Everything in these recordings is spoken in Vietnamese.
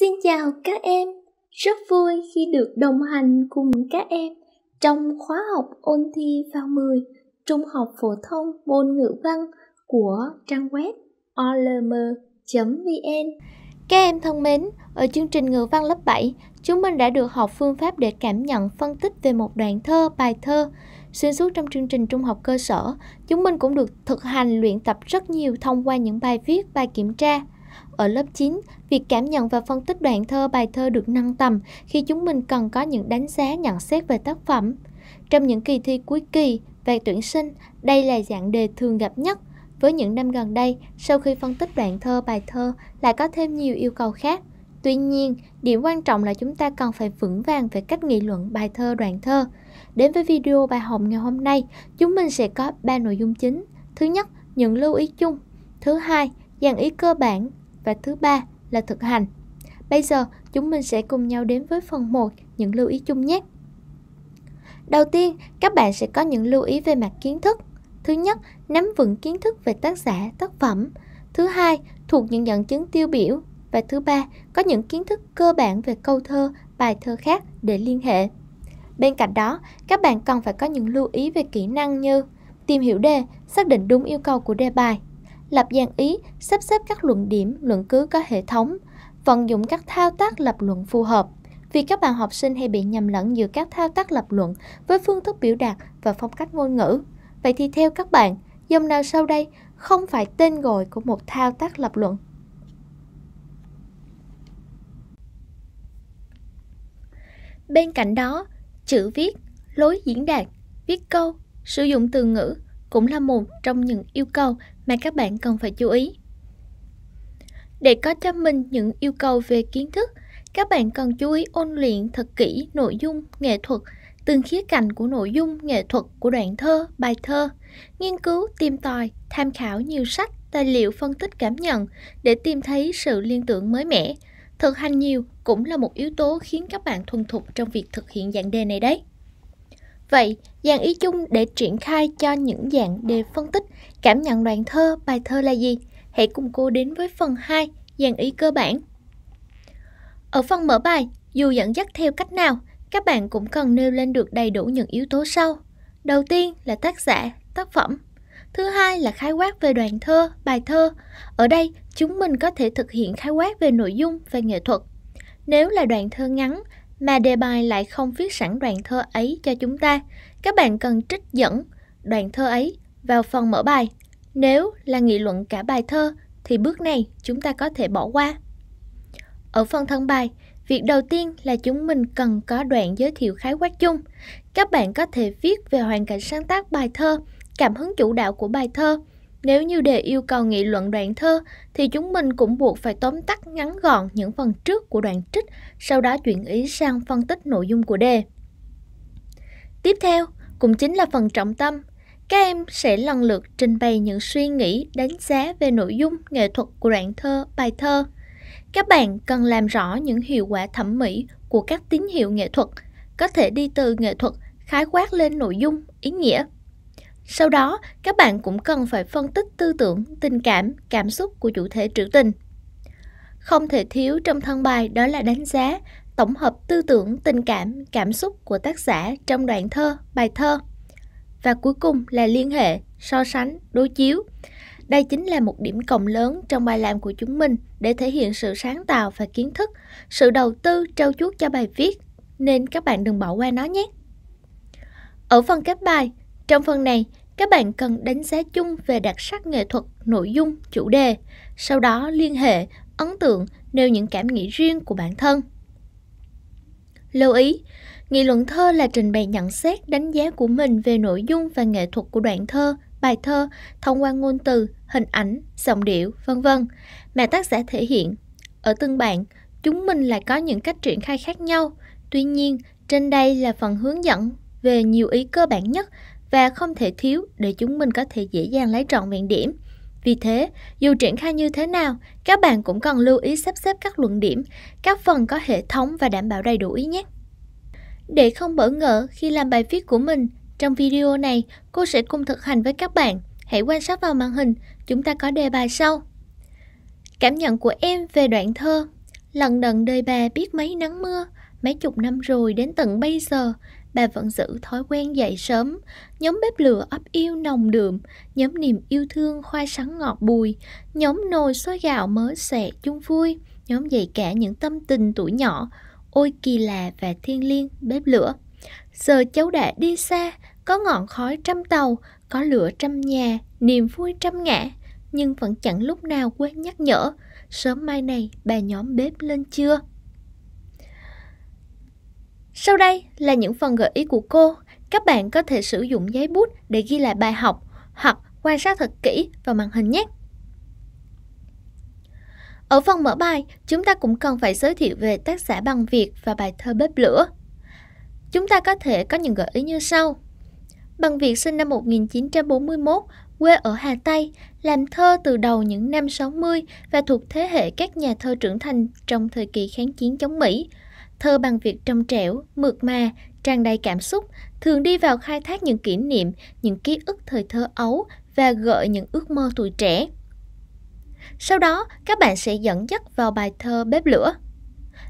Xin chào các em, rất vui khi được đồng hành cùng các em trong khóa học ôn thi vào 10 Trung học phổ thông môn ngữ văn của trang web olm.vn. Các em thân mến, ở chương trình ngữ văn lớp 7, chúng mình đã được học phương pháp để cảm nhận phân tích về một đoạn thơ, bài thơ. Xuyên suốt trong chương trình trung học cơ sở, chúng mình cũng được thực hành luyện tập rất nhiều thông qua những bài viết, bài kiểm tra. Ở lớp 9, việc cảm nhận và phân tích đoạn thơ bài thơ được nâng tầm khi chúng mình cần có những đánh giá nhận xét về tác phẩm. Trong những kỳ thi cuối kỳ và tuyển sinh, đây là dạng đề thường gặp nhất. Với những năm gần đây, sau khi phân tích đoạn thơ bài thơ lại có thêm nhiều yêu cầu khác. Tuy nhiên, điểm quan trọng là chúng ta cần phải vững vàng về cách nghị luận bài thơ đoạn thơ. Đến với video bài học ngày hôm nay, chúng mình sẽ có 3 nội dung chính. Thứ nhất, những lưu ý chung. Thứ hai, dàn ý cơ bản và thứ ba là thực hành. Bây giờ, chúng mình sẽ cùng nhau đến với phần 1, những lưu ý chung nhé. Đầu tiên, các bạn sẽ có những lưu ý về mặt kiến thức. Thứ nhất, nắm vững kiến thức về tác giả, tác phẩm. Thứ hai, thuộc những dẫn chứng tiêu biểu. Và thứ ba, có những kiến thức cơ bản về câu thơ, bài thơ khác để liên hệ. Bên cạnh đó, các bạn cần phải có những lưu ý về kỹ năng như tìm hiểu đề, xác định đúng yêu cầu của đề bài, lập dạng ý, sắp xếp các luận điểm, luận cứ có hệ thống, vận dụng các thao tác lập luận phù hợp. Vì các bạn học sinh hay bị nhầm lẫn giữa các thao tác lập luận với phương thức biểu đạt và phong cách ngôn ngữ. Vậy thì theo các bạn, dòng nào sau đây không phải tên gọi của một thao tác lập luận? Bên cạnh đó, chữ viết, lối diễn đạt, viết câu, sử dụng từ ngữ cũng là một trong những yêu cầu mà các bạn cần phải chú ý. Để có cho mình những yêu cầu về kiến thức, các bạn cần chú ý ôn luyện thật kỹ nội dung, nghệ thuật, từng khía cạnh của nội dung, nghệ thuật của đoạn thơ, bài thơ, nghiên cứu, tìm tòi, tham khảo nhiều sách, tài liệu phân tích cảm nhận để tìm thấy sự liên tưởng mới mẻ. Thực hành nhiều cũng là một yếu tố khiến các bạn thuần thục trong việc thực hiện dạng đề này đấy. Vậy, dạng ý chung để triển khai cho những dạng đề phân tích Cảm nhận đoạn thơ, bài thơ là gì? Hãy cùng cô đến với phần 2, dàn ý cơ bản. Ở phần mở bài, dù dẫn dắt theo cách nào, các bạn cũng cần nêu lên được đầy đủ những yếu tố sau. Đầu tiên là tác giả, tác phẩm. Thứ hai là khái quát về đoạn thơ, bài thơ. Ở đây, chúng mình có thể thực hiện khái quát về nội dung và nghệ thuật. Nếu là đoạn thơ ngắn mà đề bài lại không viết sẵn đoạn thơ ấy cho chúng ta, các bạn cần trích dẫn đoạn thơ ấy vào phần mở bài. Nếu là nghị luận cả bài thơ thì bước này chúng ta có thể bỏ qua. Ở phần thân bài, việc đầu tiên là chúng mình cần có đoạn giới thiệu khái quát chung. Các bạn có thể viết về hoàn cảnh sáng tác bài thơ, cảm hứng chủ đạo của bài thơ. Nếu như đề yêu cầu nghị luận đoạn thơ thì chúng mình cũng buộc phải tóm tắt ngắn gọn những phần trước của đoạn trích, sau đó chuyển ý sang phân tích nội dung của đề. Tiếp theo, cũng chính là phần trọng tâm các em sẽ lần lượt trình bày những suy nghĩ đánh giá về nội dung nghệ thuật của đoạn thơ bài thơ các bạn cần làm rõ những hiệu quả thẩm mỹ của các tín hiệu nghệ thuật có thể đi từ nghệ thuật khái quát lên nội dung ý nghĩa sau đó các bạn cũng cần phải phân tích tư tưởng tình cảm cảm xúc của chủ thể trữ tình không thể thiếu trong thân bài đó là đánh giá tổng hợp tư tưởng tình cảm cảm xúc của tác giả trong đoạn thơ bài thơ và cuối cùng là liên hệ, so sánh, đối chiếu. Đây chính là một điểm cộng lớn trong bài làm của chúng mình để thể hiện sự sáng tạo và kiến thức, sự đầu tư trau chuốt cho bài viết, nên các bạn đừng bỏ qua nó nhé. Ở phần kết bài, trong phần này, các bạn cần đánh giá chung về đặc sắc nghệ thuật, nội dung, chủ đề, sau đó liên hệ, ấn tượng, nêu những cảm nghĩ riêng của bản thân. Lưu ý, Nghị luận thơ là trình bày nhận xét, đánh giá của mình về nội dung và nghệ thuật của đoạn thơ, bài thơ thông qua ngôn từ, hình ảnh, giọng điệu, vân vân mà tác giả thể hiện. Ở từng bạn, chúng mình lại có những cách triển khai khác nhau. Tuy nhiên, trên đây là phần hướng dẫn về nhiều ý cơ bản nhất và không thể thiếu để chúng mình có thể dễ dàng lấy trọn vẹn điểm. Vì thế, dù triển khai như thế nào, các bạn cũng cần lưu ý sắp xếp các luận điểm, các phần có hệ thống và đảm bảo đầy đủ ý nhé. Để không bỡ ngỡ khi làm bài viết của mình, trong video này cô sẽ cùng thực hành với các bạn. Hãy quan sát vào màn hình, chúng ta có đề bài sau. Cảm nhận của em về đoạn thơ Lần đận đời bà biết mấy nắng mưa Mấy chục năm rồi đến tận bây giờ Bà vẫn giữ thói quen dậy sớm Nhóm bếp lửa ấp yêu nồng đượm Nhóm niềm yêu thương khoai sắn ngọt bùi Nhóm nồi xôi gạo mớ xẻ chung vui Nhóm dạy cả những tâm tình tuổi nhỏ ôi kỳ lạ và thiêng liêng bếp lửa giờ cháu đã đi xa có ngọn khói trăm tàu có lửa trăm nhà niềm vui trăm ngã nhưng vẫn chẳng lúc nào quên nhắc nhở sớm mai này bà nhóm bếp lên chưa sau đây là những phần gợi ý của cô các bạn có thể sử dụng giấy bút để ghi lại bài học hoặc quan sát thật kỹ vào màn hình nhé ở phần mở bài, chúng ta cũng cần phải giới thiệu về tác giả bằng Việt và bài thơ Bếp Lửa. Chúng ta có thể có những gợi ý như sau. Bằng Việt sinh năm 1941, quê ở Hà Tây, làm thơ từ đầu những năm 60 và thuộc thế hệ các nhà thơ trưởng thành trong thời kỳ kháng chiến chống Mỹ. Thơ bằng Việt trong trẻo, mượt mà, tràn đầy cảm xúc, thường đi vào khai thác những kỷ niệm, những ký ức thời thơ ấu và gợi những ước mơ tuổi trẻ. Sau đó, các bạn sẽ dẫn dắt vào bài thơ Bếp lửa.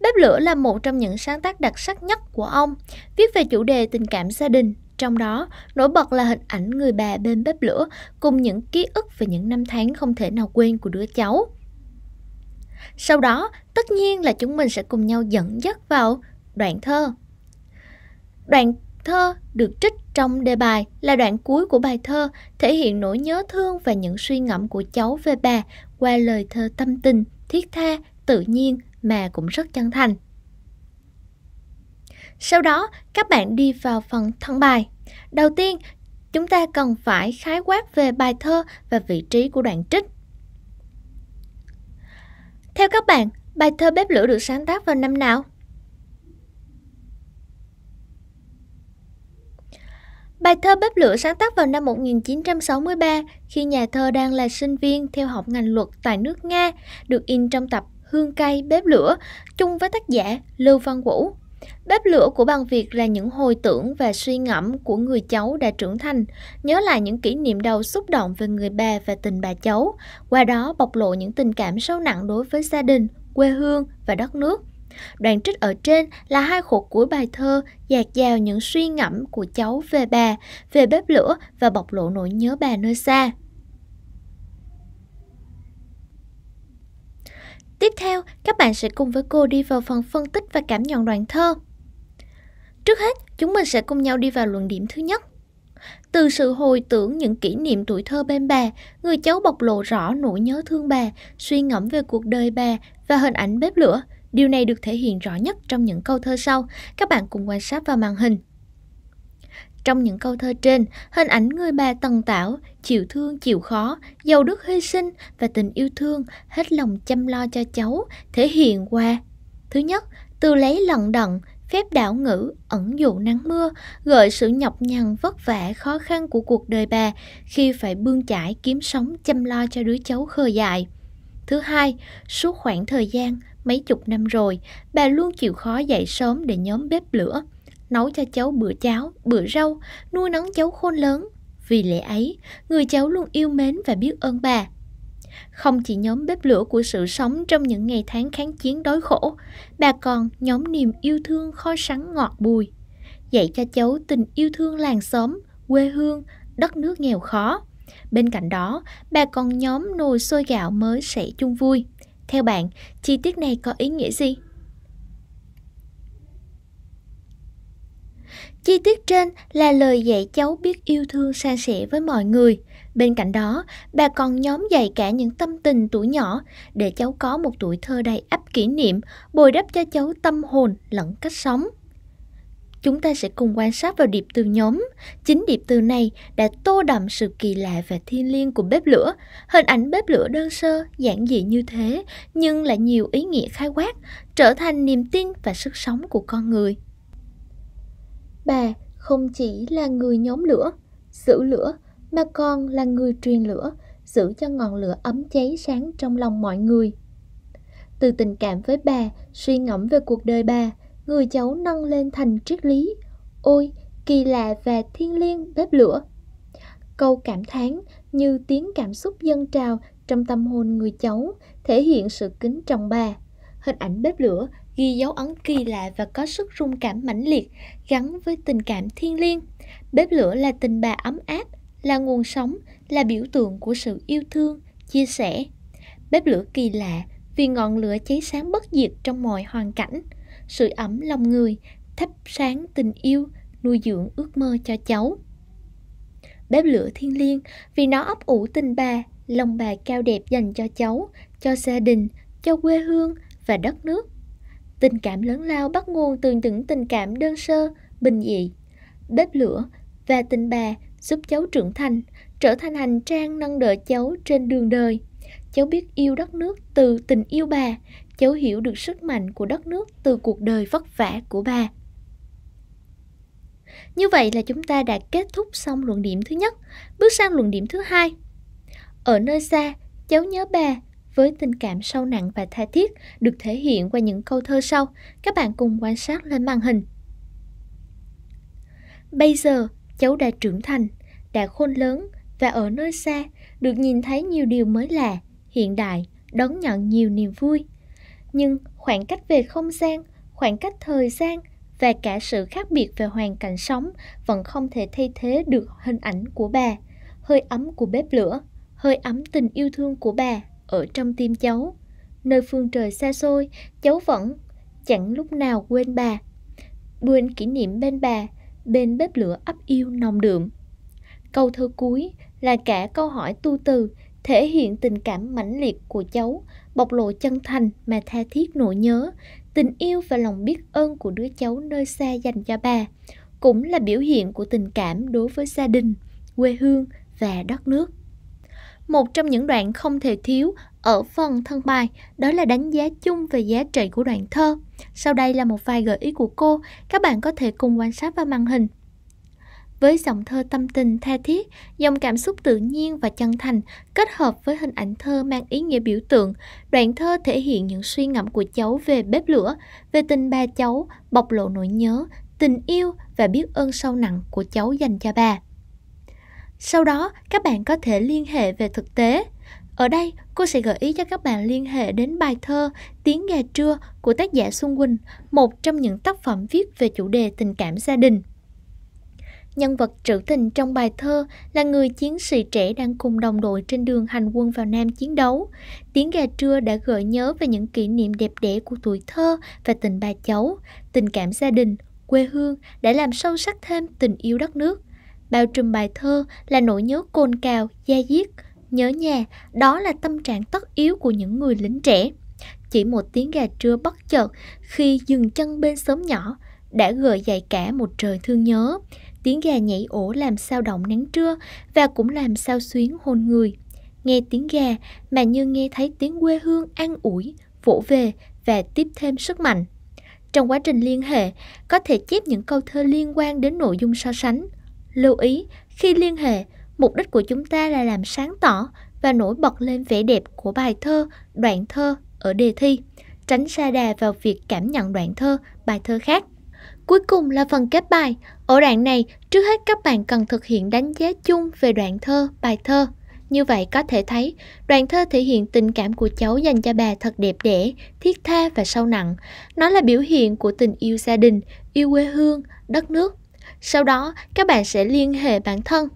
Bếp lửa là một trong những sáng tác đặc sắc nhất của ông, viết về chủ đề tình cảm gia đình. Trong đó, nổi bật là hình ảnh người bà bên bếp lửa cùng những ký ức về những năm tháng không thể nào quên của đứa cháu. Sau đó, tất nhiên là chúng mình sẽ cùng nhau dẫn dắt vào đoạn thơ. Đoạn thơ được trích trong đề bài là đoạn cuối của bài thơ thể hiện nỗi nhớ thương và những suy ngẫm của cháu về bà qua lời thơ tâm tình, thiết tha, tự nhiên mà cũng rất chân thành. Sau đó, các bạn đi vào phần thân bài. Đầu tiên, chúng ta cần phải khái quát về bài thơ và vị trí của đoạn trích. Theo các bạn, bài thơ Bếp lửa được sáng tác vào năm nào? Bài thơ Bếp lửa sáng tác vào năm 1963 khi nhà thơ đang là sinh viên theo học ngành luật tại nước Nga, được in trong tập Hương cay bếp lửa chung với tác giả Lưu Văn Vũ. Bếp lửa của bằng Việt là những hồi tưởng và suy ngẫm của người cháu đã trưởng thành, nhớ lại những kỷ niệm đầu xúc động về người bà và tình bà cháu, qua đó bộc lộ những tình cảm sâu nặng đối với gia đình, quê hương và đất nước. Đoạn trích ở trên là hai khổ cuối bài thơ dạt dào những suy ngẫm của cháu về bà, về bếp lửa và bộc lộ nỗi nhớ bà nơi xa. Tiếp theo, các bạn sẽ cùng với cô đi vào phần phân tích và cảm nhận đoạn thơ. Trước hết, chúng mình sẽ cùng nhau đi vào luận điểm thứ nhất. Từ sự hồi tưởng những kỷ niệm tuổi thơ bên bà, người cháu bộc lộ rõ nỗi nhớ thương bà, suy ngẫm về cuộc đời bà và hình ảnh bếp lửa – Điều này được thể hiện rõ nhất trong những câu thơ sau. Các bạn cùng quan sát vào màn hình. Trong những câu thơ trên, hình ảnh người bà tần tảo, chịu thương chịu khó, giàu đức hy sinh và tình yêu thương, hết lòng chăm lo cho cháu, thể hiện qua Thứ nhất, từ lấy lận đận, phép đảo ngữ, ẩn dụ nắng mưa, gợi sự nhọc nhằn vất vả khó khăn của cuộc đời bà khi phải bươn chải kiếm sống chăm lo cho đứa cháu khờ dại. Thứ hai, suốt khoảng thời gian, Mấy chục năm rồi, bà luôn chịu khó dậy sớm để nhóm bếp lửa, nấu cho cháu bữa cháo, bữa rau, nuôi nấng cháu khôn lớn. Vì lẽ ấy, người cháu luôn yêu mến và biết ơn bà. Không chỉ nhóm bếp lửa của sự sống trong những ngày tháng kháng chiến đói khổ, bà còn nhóm niềm yêu thương kho sắn ngọt bùi. Dạy cho cháu tình yêu thương làng xóm, quê hương, đất nước nghèo khó. Bên cạnh đó, bà còn nhóm nồi xôi gạo mới sẽ chung vui. Theo bạn, chi tiết này có ý nghĩa gì? Chi tiết trên là lời dạy cháu biết yêu thương san sẻ với mọi người. Bên cạnh đó, bà còn nhóm dạy cả những tâm tình tuổi nhỏ để cháu có một tuổi thơ đầy ắp kỷ niệm, bồi đắp cho cháu tâm hồn lẫn cách sống chúng ta sẽ cùng quan sát vào điệp từ nhóm. Chính điệp từ này đã tô đậm sự kỳ lạ và thiêng liêng của bếp lửa. Hình ảnh bếp lửa đơn sơ, giản dị như thế, nhưng lại nhiều ý nghĩa khai quát, trở thành niềm tin và sức sống của con người. Bà không chỉ là người nhóm lửa, giữ lửa, mà còn là người truyền lửa, giữ cho ngọn lửa ấm cháy sáng trong lòng mọi người. Từ tình cảm với bà, suy ngẫm về cuộc đời bà – người cháu nâng lên thành triết lý ôi kỳ lạ và thiên liêng bếp lửa câu cảm thán như tiếng cảm xúc dân trào trong tâm hồn người cháu thể hiện sự kính trọng bà hình ảnh bếp lửa ghi dấu ấn kỳ lạ và có sức rung cảm mãnh liệt gắn với tình cảm thiên liêng bếp lửa là tình bà ấm áp là nguồn sống là biểu tượng của sự yêu thương chia sẻ bếp lửa kỳ lạ vì ngọn lửa cháy sáng bất diệt trong mọi hoàn cảnh sự ấm lòng người, thắp sáng tình yêu, nuôi dưỡng ước mơ cho cháu. Bếp lửa thiên liêng vì nó ấp ủ tình bà, lòng bà cao đẹp dành cho cháu, cho gia đình, cho quê hương và đất nước. Tình cảm lớn lao bắt nguồn từ những tình cảm đơn sơ, bình dị. Bếp lửa và tình bà giúp cháu trưởng thành, trở thành hành trang nâng đỡ cháu trên đường đời. Cháu biết yêu đất nước từ tình yêu bà, cháu hiểu được sức mạnh của đất nước từ cuộc đời vất vả của bà. Như vậy là chúng ta đã kết thúc xong luận điểm thứ nhất, bước sang luận điểm thứ hai. Ở nơi xa, cháu nhớ bà với tình cảm sâu nặng và tha thiết được thể hiện qua những câu thơ sau. Các bạn cùng quan sát lên màn hình. Bây giờ, cháu đã trưởng thành, đã khôn lớn và ở nơi xa được nhìn thấy nhiều điều mới lạ, hiện đại, đón nhận nhiều niềm vui nhưng khoảng cách về không gian khoảng cách thời gian và cả sự khác biệt về hoàn cảnh sống vẫn không thể thay thế được hình ảnh của bà hơi ấm của bếp lửa hơi ấm tình yêu thương của bà ở trong tim cháu nơi phương trời xa xôi cháu vẫn chẳng lúc nào quên bà quên kỷ niệm bên bà bên bếp lửa ấp yêu nồng đượm câu thơ cuối là cả câu hỏi tu từ thể hiện tình cảm mãnh liệt của cháu, bộc lộ chân thành mà tha thiết nỗi nhớ, tình yêu và lòng biết ơn của đứa cháu nơi xa dành cho bà, cũng là biểu hiện của tình cảm đối với gia đình, quê hương và đất nước. Một trong những đoạn không thể thiếu ở phần thân bài đó là đánh giá chung về giá trị của đoạn thơ. Sau đây là một vài gợi ý của cô, các bạn có thể cùng quan sát vào màn hình với giọng thơ tâm tình tha thiết, dòng cảm xúc tự nhiên và chân thành kết hợp với hình ảnh thơ mang ý nghĩa biểu tượng. Đoạn thơ thể hiện những suy ngẫm của cháu về bếp lửa, về tình ba cháu, bộc lộ nỗi nhớ, tình yêu và biết ơn sâu nặng của cháu dành cho bà. Sau đó, các bạn có thể liên hệ về thực tế. Ở đây, cô sẽ gợi ý cho các bạn liên hệ đến bài thơ Tiếng gà trưa của tác giả Xuân Quỳnh, một trong những tác phẩm viết về chủ đề tình cảm gia đình. Nhân vật trữ tình trong bài thơ là người chiến sĩ trẻ đang cùng đồng đội trên đường hành quân vào Nam chiến đấu. Tiếng gà trưa đã gợi nhớ về những kỷ niệm đẹp đẽ của tuổi thơ và tình bà cháu, tình cảm gia đình, quê hương đã làm sâu sắc thêm tình yêu đất nước. Bao trùm bài thơ là nỗi nhớ cồn cào, da diết, nhớ nhà, đó là tâm trạng tất yếu của những người lính trẻ. Chỉ một tiếng gà trưa bất chợt khi dừng chân bên xóm nhỏ đã gợi dậy cả một trời thương nhớ tiếng gà nhảy ổ làm sao động nắng trưa và cũng làm sao xuyến hồn người. Nghe tiếng gà mà như nghe thấy tiếng quê hương an ủi, vỗ về và tiếp thêm sức mạnh. Trong quá trình liên hệ, có thể chép những câu thơ liên quan đến nội dung so sánh. Lưu ý, khi liên hệ, mục đích của chúng ta là làm sáng tỏ và nổi bật lên vẻ đẹp của bài thơ, đoạn thơ ở đề thi, tránh xa đà vào việc cảm nhận đoạn thơ, bài thơ khác. Cuối cùng là phần kết bài. Ở đoạn này, trước hết các bạn cần thực hiện đánh giá chung về đoạn thơ, bài thơ. Như vậy có thể thấy, đoạn thơ thể hiện tình cảm của cháu dành cho bà thật đẹp đẽ, thiết tha và sâu nặng. Nó là biểu hiện của tình yêu gia đình, yêu quê hương, đất nước. Sau đó, các bạn sẽ liên hệ bản thân.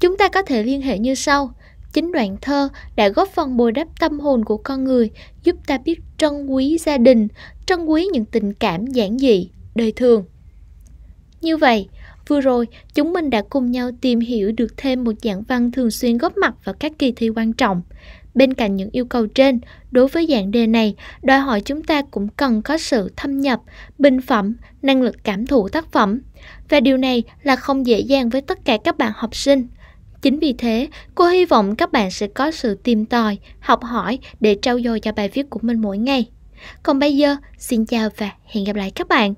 Chúng ta có thể liên hệ như sau. Chính đoạn thơ đã góp phần bồi đắp tâm hồn của con người, giúp ta biết trân quý gia đình, trân quý những tình cảm giản dị, đời thường. Như vậy, vừa rồi chúng mình đã cùng nhau tìm hiểu được thêm một dạng văn thường xuyên góp mặt vào các kỳ thi quan trọng. Bên cạnh những yêu cầu trên, đối với dạng đề này, đòi hỏi chúng ta cũng cần có sự thâm nhập, bình phẩm, năng lực cảm thụ tác phẩm. Và điều này là không dễ dàng với tất cả các bạn học sinh. Chính vì thế, cô hy vọng các bạn sẽ có sự tìm tòi, học hỏi để trau dồi cho bài viết của mình mỗi ngày. Còn bây giờ, xin chào và hẹn gặp lại các bạn.